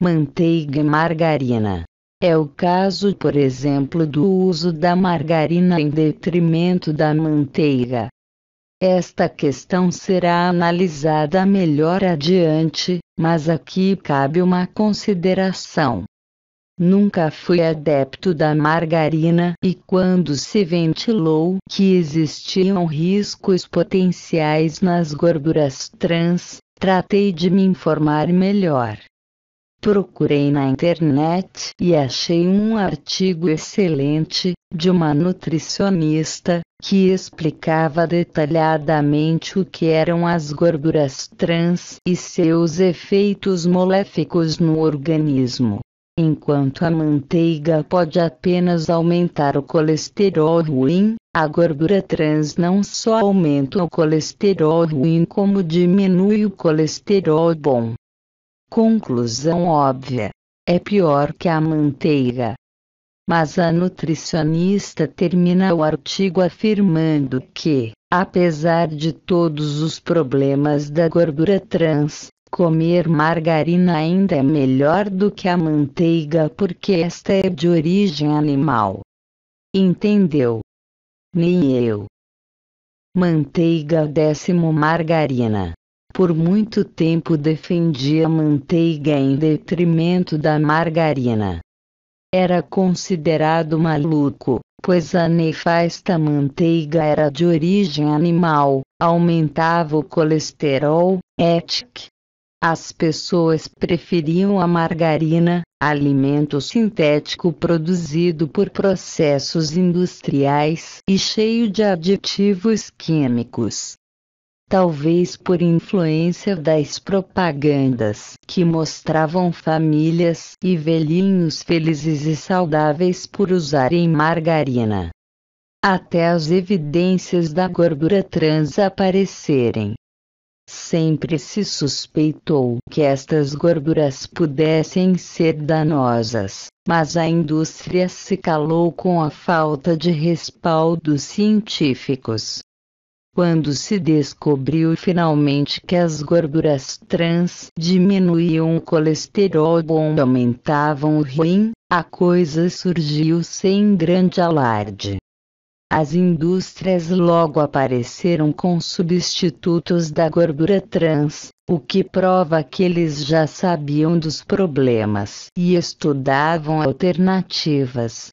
manteiga margarina. É o caso, por exemplo, do uso da margarina em detrimento da manteiga. Esta questão será analisada melhor adiante, mas aqui cabe uma consideração. Nunca fui adepto da margarina e quando se ventilou que existiam riscos potenciais nas gorduras trans, tratei de me informar melhor. Procurei na internet e achei um artigo excelente, de uma nutricionista, que explicava detalhadamente o que eram as gorduras trans e seus efeitos moléficos no organismo. Enquanto a manteiga pode apenas aumentar o colesterol ruim, a gordura trans não só aumenta o colesterol ruim como diminui o colesterol bom. Conclusão óbvia: é pior que a manteiga. Mas a nutricionista termina o artigo afirmando que, apesar de todos os problemas da gordura trans, comer margarina ainda é melhor do que a manteiga porque esta é de origem animal. Entendeu? Nem eu. Manteiga décimo margarina por muito tempo defendia a manteiga em detrimento da margarina. Era considerado maluco, pois a nefasta manteiga era de origem animal, aumentava o colesterol, etc. As pessoas preferiam a margarina, alimento sintético produzido por processos industriais e cheio de aditivos químicos talvez por influência das propagandas que mostravam famílias e velhinhos felizes e saudáveis por usarem margarina. Até as evidências da gordura trans aparecerem. Sempre se suspeitou que estas gorduras pudessem ser danosas, mas a indústria se calou com a falta de respaldos científicos quando se descobriu finalmente que as gorduras trans diminuíam o colesterol bom e aumentavam o ruim, a coisa surgiu sem grande alarde. As indústrias logo apareceram com substitutos da gordura trans, o que prova que eles já sabiam dos problemas e estudavam alternativas.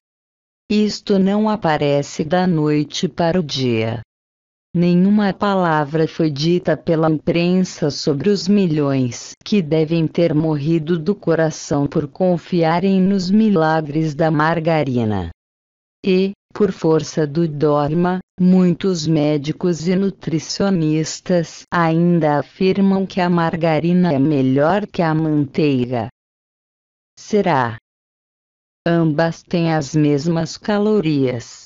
Isto não aparece da noite para o dia. Nenhuma palavra foi dita pela imprensa sobre os milhões que devem ter morrido do coração por confiarem nos milagres da margarina. E, por força do dogma, muitos médicos e nutricionistas ainda afirmam que a margarina é melhor que a manteiga. Será? Ambas têm as mesmas calorias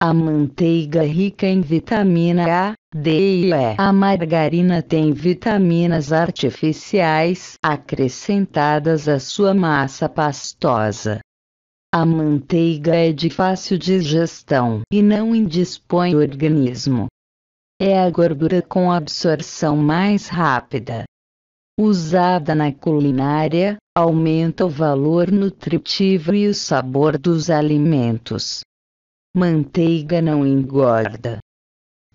a manteiga rica em vitamina A, D e E. A margarina tem vitaminas artificiais acrescentadas à sua massa pastosa. A manteiga é de fácil digestão e não indispõe o organismo. É a gordura com absorção mais rápida. Usada na culinária, aumenta o valor nutritivo e o sabor dos alimentos. Manteiga não engorda.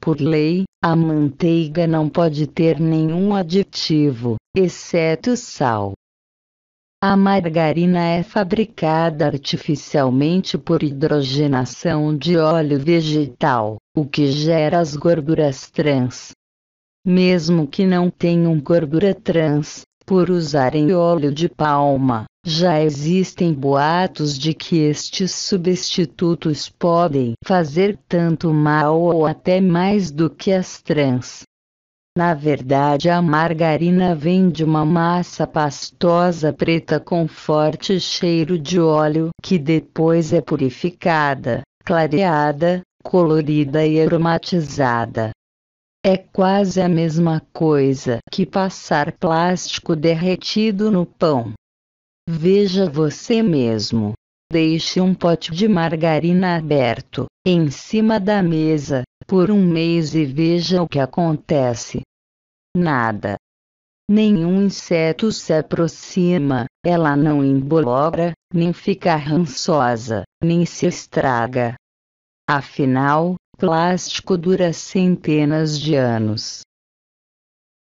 Por lei, a manteiga não pode ter nenhum aditivo, exceto sal. A margarina é fabricada artificialmente por hidrogenação de óleo vegetal, o que gera as gorduras trans. Mesmo que não tenham gordura trans, por usarem óleo de palma. Já existem boatos de que estes substitutos podem fazer tanto mal ou até mais do que as trans. Na verdade, a margarina vem de uma massa pastosa preta com forte cheiro de óleo que depois é purificada, clareada, colorida e aromatizada. É quase a mesma coisa que passar plástico derretido no pão. Veja você mesmo. Deixe um pote de margarina aberto, em cima da mesa, por um mês e veja o que acontece. Nada. Nenhum inseto se aproxima, ela não embologra, nem fica rançosa, nem se estraga. Afinal, plástico dura centenas de anos.